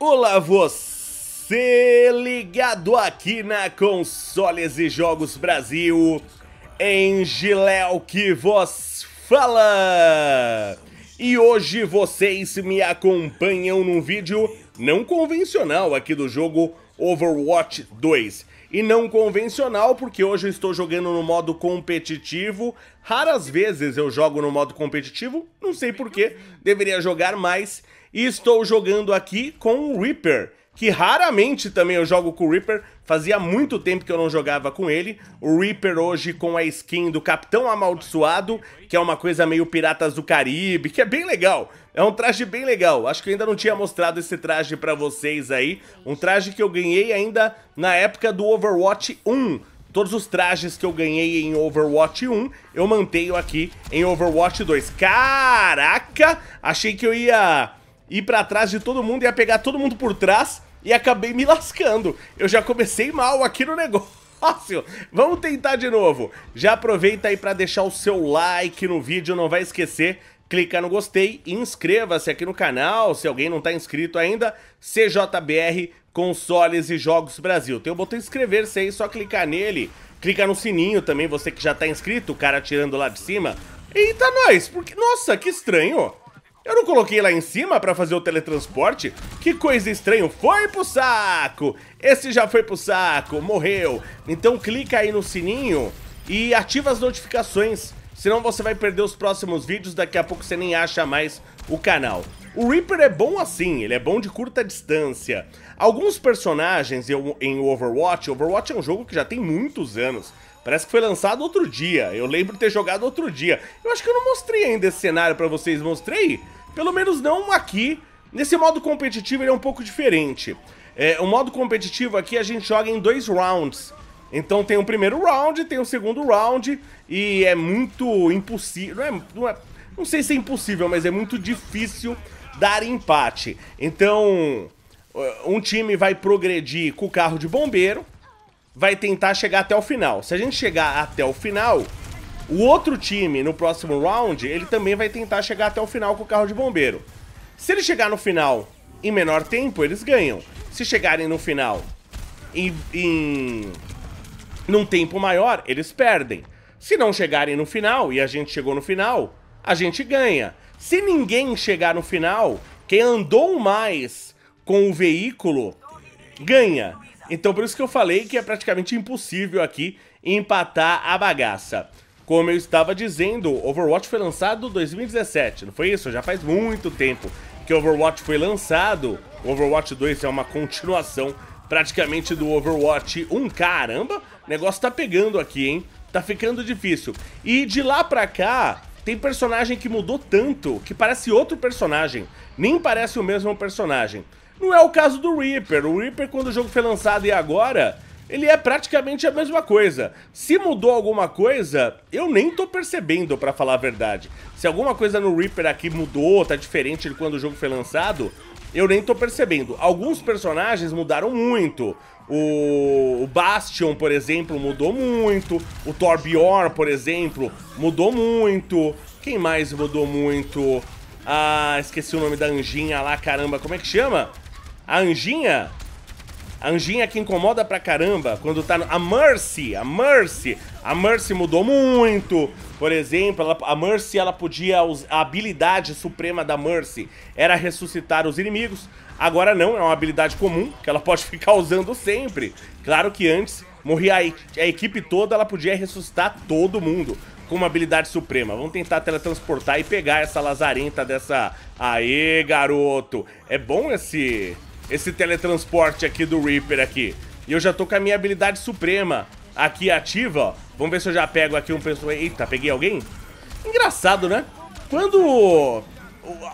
Olá você ligado aqui na Consoles e Jogos Brasil, em que vos fala! E hoje vocês me acompanham num vídeo não convencional aqui do jogo Overwatch 2. E não convencional porque hoje eu estou jogando no modo competitivo. Raras vezes eu jogo no modo competitivo, não sei porquê, deveria jogar mais. E estou jogando aqui com o Reaper, que raramente também eu jogo com o Reaper, fazia muito tempo que eu não jogava com ele. O Reaper hoje com a skin do Capitão Amaldiçoado, que é uma coisa meio Piratas do Caribe, que é bem legal. É um traje bem legal, acho que eu ainda não tinha mostrado esse traje pra vocês aí. Um traje que eu ganhei ainda na época do Overwatch 1. Todos os trajes que eu ganhei em Overwatch 1, eu mantenho aqui em Overwatch 2. Caraca! Achei que eu ia ir pra trás de todo mundo, ia pegar todo mundo por trás e acabei me lascando. Eu já comecei mal aqui no negócio. Vamos tentar de novo. Já aproveita aí para deixar o seu like no vídeo, não vai esquecer clica no gostei e inscreva-se aqui no canal, se alguém não está inscrito ainda, CJBR Consoles e Jogos Brasil. Tem o botão inscrever-se aí, só clicar nele. Clica no sininho também, você que já está inscrito, o cara tirando lá de cima. Eita, nós! Porque... Nossa, que estranho! Eu não coloquei lá em cima pra fazer o teletransporte? Que coisa estranha, foi pro saco! Esse já foi pro saco, morreu. Então clica aí no sininho e ativa as notificações, senão você vai perder os próximos vídeos, daqui a pouco você nem acha mais o canal. O Reaper é bom assim, ele é bom de curta distância. Alguns personagens em Overwatch, Overwatch é um jogo que já tem muitos anos, Parece que foi lançado outro dia. Eu lembro de ter jogado outro dia. Eu acho que eu não mostrei ainda esse cenário pra vocês. Mostrei? Pelo menos não aqui. Nesse modo competitivo ele é um pouco diferente. É, o modo competitivo aqui a gente joga em dois rounds. Então tem o primeiro round, tem o segundo round, e é muito impossível. Não, é, não, é, não sei se é impossível, mas é muito difícil dar empate. Então, um time vai progredir com o carro de bombeiro, vai tentar chegar até o final. Se a gente chegar até o final, o outro time, no próximo round, ele também vai tentar chegar até o final com o carro de bombeiro. Se ele chegar no final em menor tempo, eles ganham. Se chegarem no final em, em num tempo maior, eles perdem. Se não chegarem no final e a gente chegou no final, a gente ganha. Se ninguém chegar no final, quem andou mais com o veículo ganha. Então por isso que eu falei que é praticamente impossível aqui empatar a bagaça. Como eu estava dizendo, Overwatch foi lançado em 2017, não foi isso? Já faz muito tempo que Overwatch foi lançado. Overwatch 2 é uma continuação praticamente do Overwatch 1. Caramba, o negócio tá pegando aqui, hein? Tá ficando difícil. E de lá pra cá, tem personagem que mudou tanto que parece outro personagem. Nem parece o mesmo personagem. Não é o caso do Reaper. O Reaper, quando o jogo foi lançado e agora, ele é praticamente a mesma coisa. Se mudou alguma coisa, eu nem tô percebendo, para falar a verdade. Se alguma coisa no Reaper aqui mudou, tá diferente de quando o jogo foi lançado, eu nem tô percebendo. Alguns personagens mudaram muito. O, Bastion, por exemplo, mudou muito. O Torbjorn, por exemplo, mudou muito. Quem mais mudou muito? Ah, esqueci o nome da anjinha lá, caramba, como é que chama? A anjinha a Anjinha que incomoda pra caramba quando tá. No... A Mercy, a Mercy. A Mercy mudou muito. Por exemplo, ela, a Mercy ela podia. A habilidade suprema da Mercy era ressuscitar os inimigos. Agora não, é uma habilidade comum que ela pode ficar usando sempre. Claro que antes morria a, a equipe toda, ela podia ressuscitar todo mundo com uma habilidade suprema. Vamos tentar teletransportar e pegar essa lazarenta dessa. Aê, garoto! É bom esse esse teletransporte aqui do Reaper aqui. E eu já tô com a minha habilidade suprema aqui ativa, ó. Vamos ver se eu já pego aqui um pessoal. Eita, peguei alguém? Engraçado, né? Quando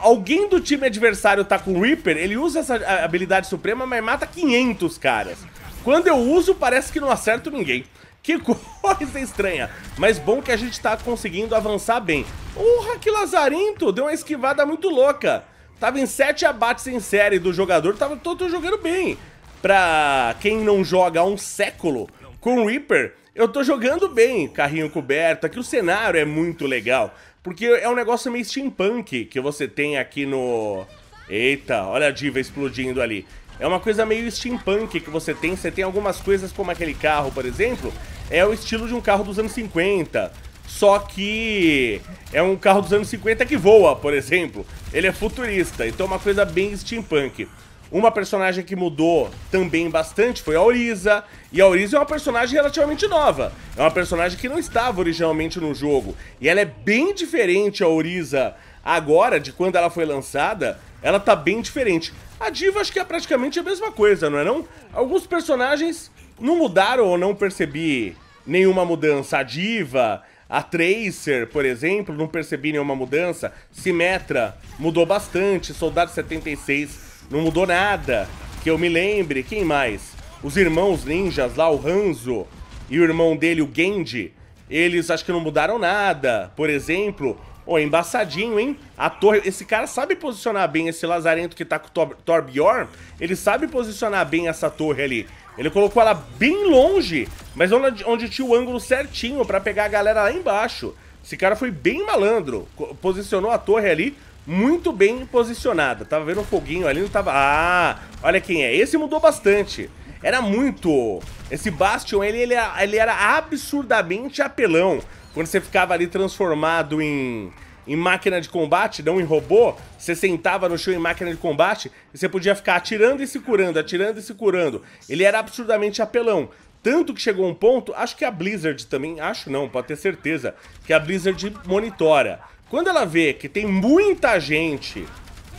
alguém do time adversário tá com o Reaper, ele usa essa habilidade suprema, mas mata 500 caras. Quando eu uso, parece que não acerto ninguém. Que coisa estranha. Mas bom que a gente tá conseguindo avançar bem. Porra, que lazarento! Deu uma esquivada muito louca. Tava em 7 abates em série do jogador, tava tô, tô jogando bem. Pra quem não joga há um século com Reaper, eu tô jogando bem, carrinho coberto, aqui o cenário é muito legal. Porque é um negócio meio steampunk que você tem aqui no... Eita, olha a diva explodindo ali. É uma coisa meio steampunk que você tem, você tem algumas coisas como aquele carro, por exemplo, é o estilo de um carro dos anos 50, só que é um carro dos anos 50 que voa, por exemplo. Ele é futurista, então é uma coisa bem steampunk. Uma personagem que mudou também bastante foi a Orisa, e a Orisa é uma personagem relativamente nova. É uma personagem que não estava originalmente no jogo, e ela é bem diferente a Orisa agora de quando ela foi lançada, ela tá bem diferente. A Diva acho que é praticamente a mesma coisa, não é não? Alguns personagens não mudaram ou não percebi nenhuma mudança. A Diva, a Tracer, por exemplo, não percebi nenhuma mudança. Simetra mudou bastante. Soldado 76 não mudou nada. Que eu me lembre. Quem mais? Os irmãos ninjas lá, o Hanzo e o irmão dele, o Genji. Eles acho que não mudaram nada. Por exemplo, Ô, oh, embaçadinho, hein? A torre. Esse cara sabe posicionar bem esse Lazarento que tá com o Tor Torbjorn. Ele sabe posicionar bem essa torre ali. Ele colocou ela bem longe, mas onde, onde tinha o ângulo certinho para pegar a galera lá embaixo. Esse cara foi bem malandro. Posicionou a torre ali muito bem posicionada. Tava vendo um foguinho ali, não tava. Ah, olha quem é. Esse mudou bastante. Era muito. Esse Bastion, ele, ele, ele era absurdamente apelão. Quando você ficava ali transformado em, em máquina de combate, não em robô, você sentava no chão em máquina de combate e você podia ficar atirando e se curando, atirando e se curando. Ele era absurdamente apelão. Tanto que chegou um ponto, acho que a Blizzard também, acho não, pode ter certeza, que a Blizzard monitora. Quando ela vê que tem muita gente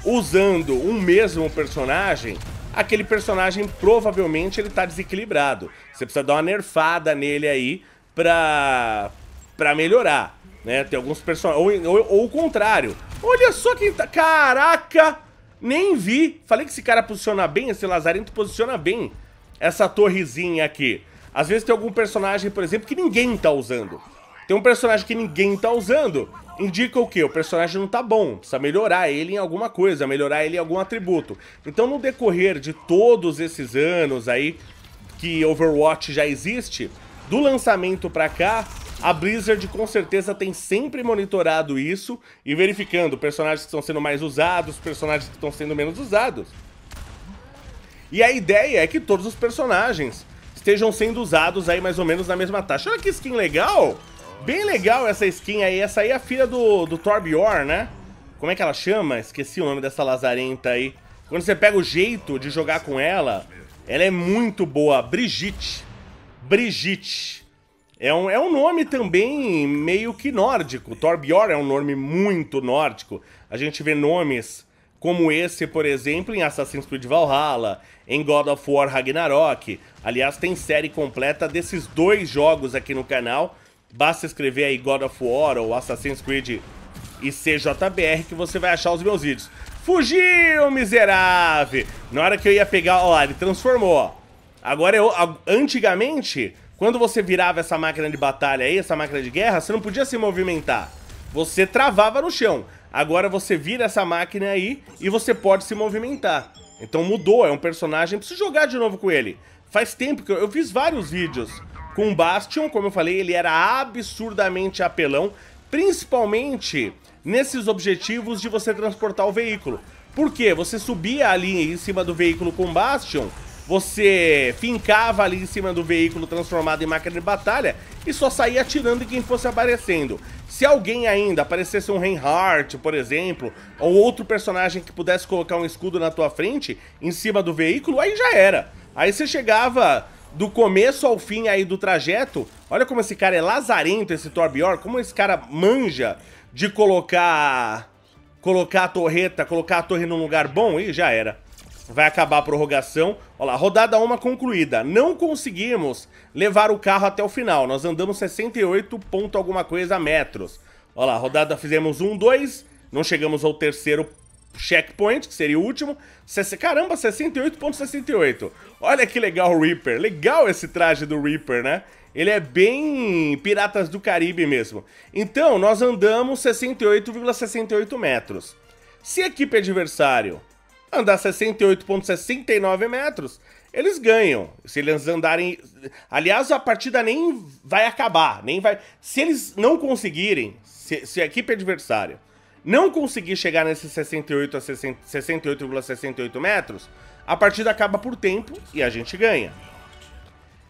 usando um mesmo personagem, aquele personagem provavelmente ele tá desequilibrado. Você precisa dar uma nerfada nele aí pra, para melhorar, né? Tem alguns personagens... Ou, ou, ou, o contrário. Olha só quem tá... Caraca! Nem vi. Falei que esse cara posiciona bem, esse lazarento posiciona bem essa torrezinha aqui. Às vezes tem algum personagem, por exemplo, que ninguém tá usando. Tem um personagem que ninguém tá usando, indica o quê? O personagem não tá bom, precisa melhorar ele em alguma coisa, melhorar ele em algum atributo. Então no decorrer de todos esses anos aí que Overwatch já existe, do lançamento para cá, a Blizzard com certeza tem sempre monitorado isso e verificando personagens que estão sendo mais usados, personagens que estão sendo menos usados. E a ideia é que todos os personagens estejam sendo usados aí mais ou menos na mesma taxa. Olha que skin legal! Bem legal essa skin aí. Essa aí é a filha do, do Torbjorn, né? Como é que ela chama? Esqueci o nome dessa lazarenta aí. Quando você pega o jeito de jogar com ela, ela é muito boa. Brigitte. Brigitte. É um, é um nome também meio que nórdico. Torbjörn é um nome muito nórdico. A gente vê nomes como esse, por exemplo, em Assassin's Creed Valhalla, em God of War Ragnarok. Aliás, tem série completa desses dois jogos aqui no canal. Basta escrever aí God of War ou Assassin's Creed e CJBR que você vai achar os meus vídeos. Fugiu, miserável! Na hora que eu ia pegar, lá, ele transformou, ó. Agora, eu, antigamente, quando você virava essa máquina de batalha aí, essa máquina de guerra, você não podia se movimentar. Você travava no chão. Agora você vira essa máquina aí e você pode se movimentar. Então mudou, é um personagem, preciso jogar de novo com ele. Faz tempo que eu, eu fiz vários vídeos com o Bastion, como eu falei, ele era absurdamente apelão, principalmente nesses objetivos de você transportar o veículo. Por quê? Você subia ali em cima do veículo com Bastion, você fincava ali em cima do veículo transformado em máquina de batalha e só saía atirando em quem fosse aparecendo. Se alguém ainda aparecesse um Reinhardt, por exemplo, ou outro personagem que pudesse colocar um escudo na tua frente, em cima do veículo, aí já era. Aí você chegava do começo ao fim aí do trajeto. Olha como esse cara é lazarento, esse Torbjorn, como esse cara manja de colocar colocar a torreta, colocar a torre num lugar bom e já era vai acabar a prorrogação. Olha lá, rodada 1 concluída. Não conseguimos levar o carro até o final. Nós andamos 68 ponto alguma coisa metros. Olha lá, rodada fizemos 1, 2. Não chegamos ao terceiro checkpoint, que seria o último. Caramba, 68.68. Olha que legal o Reaper. Legal esse traje do Reaper, né? Ele é bem Piratas do Caribe mesmo. Então, nós andamos 68,68 ,68 metros. Se a equipe é adversário andar 68,69 metros, eles ganham. Se eles andarem. Aliás, a partida nem vai acabar. nem vai. Se eles não conseguirem, se, se a equipe adversária não conseguir chegar nesses 68 a 68,68 metros, a partida acaba por tempo e a gente ganha.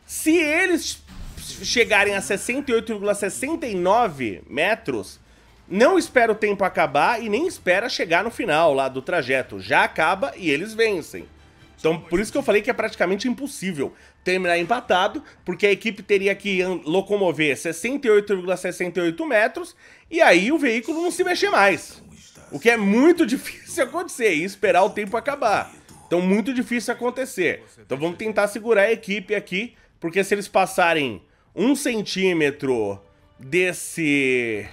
Se eles chegarem a 68,69 metros, não espera o tempo acabar e nem espera chegar no final lá do trajeto. Já acaba e eles vencem. Então, por isso que eu falei que é praticamente impossível terminar empatado, porque a equipe teria que locomover 68,68 ,68 metros e aí o veículo não se mexer mais. O que é muito difícil acontecer e esperar o tempo acabar. Então, muito difícil acontecer. Então, vamos tentar segurar a equipe aqui, porque se eles passarem um centímetro desse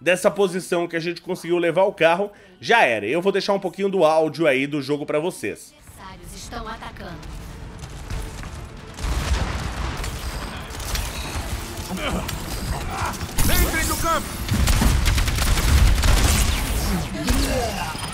dessa posição que a gente conseguiu levar o carro, já era. Eu vou deixar um pouquinho do áudio aí do jogo pra vocês. Estão atacando. Entrem no campo! Yeah.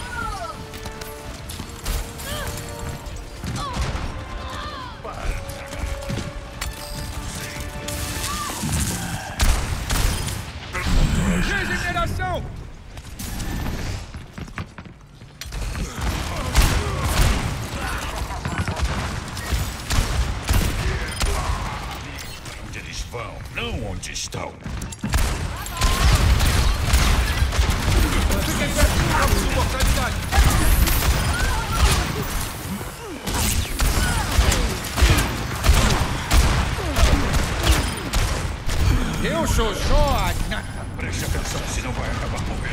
Чужого! Пришепился синувая бабуля.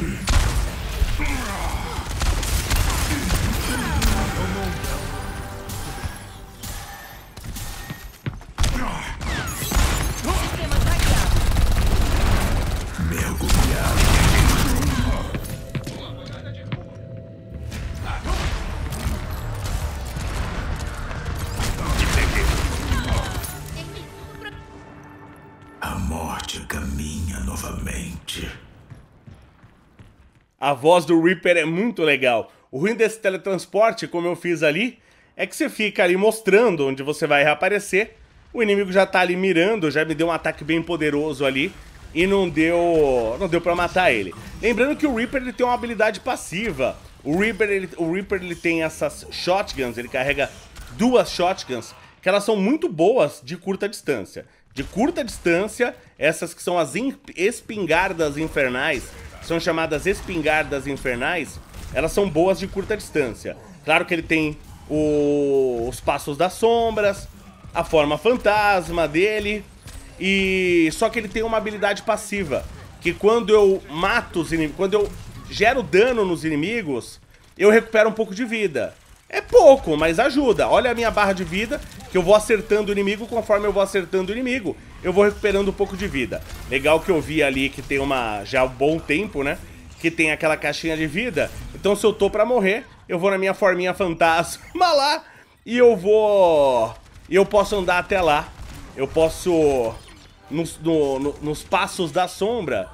Thank you. A voz do Reaper é muito legal. O ruim desse teletransporte, como eu fiz ali, é que você fica ali mostrando onde você vai reaparecer. O inimigo já tá ali mirando, já me deu um ataque bem poderoso ali e não deu, não deu para matar ele. Lembrando que o Reaper ele tem uma habilidade passiva. O Reaper, ele, o Reaper ele tem essas shotguns, ele carrega duas shotguns que elas são muito boas de curta distância. De curta distância, essas que são as espingardas infernais, são chamadas espingardas infernais, elas são boas de curta distância. Claro que ele tem o... os passos das sombras, a forma fantasma dele, e só que ele tem uma habilidade passiva, que quando eu mato os inimigos, quando eu gero dano nos inimigos, eu recupero um pouco de vida. É pouco, mas ajuda. Olha a minha barra de vida, que eu vou acertando o inimigo conforme eu vou acertando o inimigo. Eu vou recuperando um pouco de vida. Legal que eu vi ali que tem uma... já há um bom tempo, né? Que tem aquela caixinha de vida. Então se eu tô pra morrer, eu vou na minha forminha fantasma lá e eu vou... E eu posso andar até lá. Eu posso... Nos, no, no, nos passos da sombra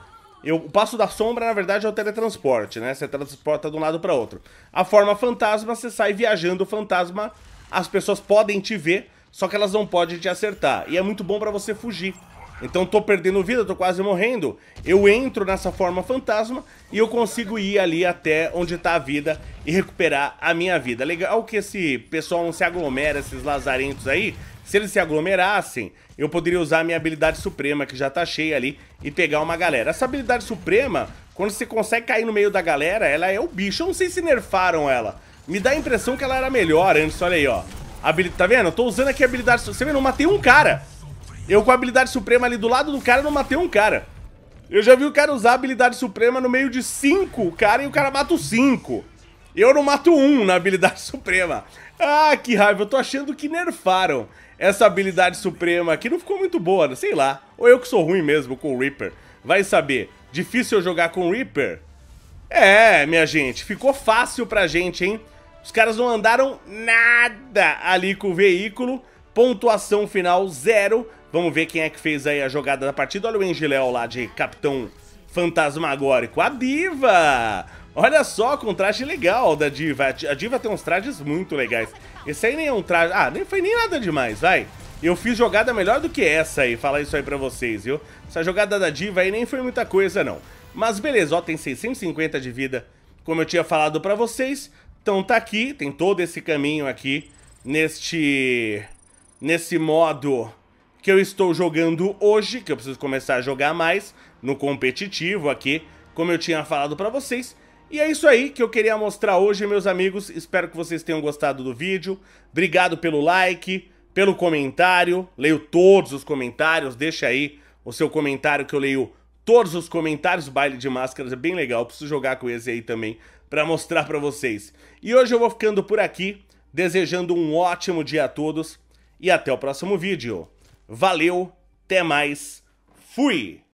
eu, o passo da sombra, na verdade, é o teletransporte, né? Você transporta de um lado para outro. A forma fantasma, você sai viajando o fantasma, as pessoas podem te ver, só que elas não podem te acertar. E é muito bom para você fugir. Então tô perdendo vida, tô quase morrendo. Eu entro nessa forma fantasma e eu consigo ir ali até onde tá a vida e recuperar a minha vida. Legal que esse pessoal não se aglomera, esses lazarentos aí, se eles se aglomerassem, eu poderia usar a minha habilidade suprema, que já tá cheia ali, e pegar uma galera. Essa habilidade suprema, quando você consegue cair no meio da galera, ela é o bicho. Eu não sei se nerfaram ela. Me dá a impressão que ela era melhor antes, olha aí, ó. Habil... Tá vendo? Eu tô usando aqui a habilidade... Você vê? Não matei um cara. Eu com a habilidade suprema ali do lado do cara, não matei um cara. Eu já vi o cara usar a habilidade suprema no meio de cinco, cara, e o cara mata os cinco. Eu não mato um na habilidade suprema. Ah, que raiva, eu tô achando que nerfaram essa habilidade suprema aqui não ficou muito boa, né? sei lá. Ou eu que sou ruim mesmo com o Reaper. Vai saber, difícil eu jogar com o Reaper? É, minha gente, ficou fácil pra gente, hein? Os caras não andaram nada ali com o veículo. Pontuação final zero. Vamos ver quem é que fez aí a jogada da partida. Olha o Engiléu lá de Capitão Fantasmagórico. A Diva! Olha só com um traje legal da Diva. A Diva tem uns trajes muito legais. Esse aí nem é um traje... Ah, nem foi nem nada demais, vai. Eu fiz jogada melhor do que essa aí, falar isso aí pra vocês, viu? Essa jogada da Diva aí nem foi muita coisa, não. Mas beleza, ó, tem 650 de vida, como eu tinha falado pra vocês. Então tá aqui, tem todo esse caminho aqui, neste... Nesse modo que eu estou jogando hoje, que eu preciso começar a jogar mais no competitivo aqui, como eu tinha falado pra vocês. E é isso aí que eu queria mostrar hoje, meus amigos. Espero que vocês tenham gostado do vídeo. Obrigado pelo like, pelo comentário. Leio todos os comentários. Deixa aí o seu comentário que eu leio todos os comentários. Baile de máscaras é bem legal. Preciso jogar com esse aí também para mostrar para vocês. E hoje eu vou ficando por aqui, desejando um ótimo dia a todos e até o próximo vídeo. Valeu, até mais, fui!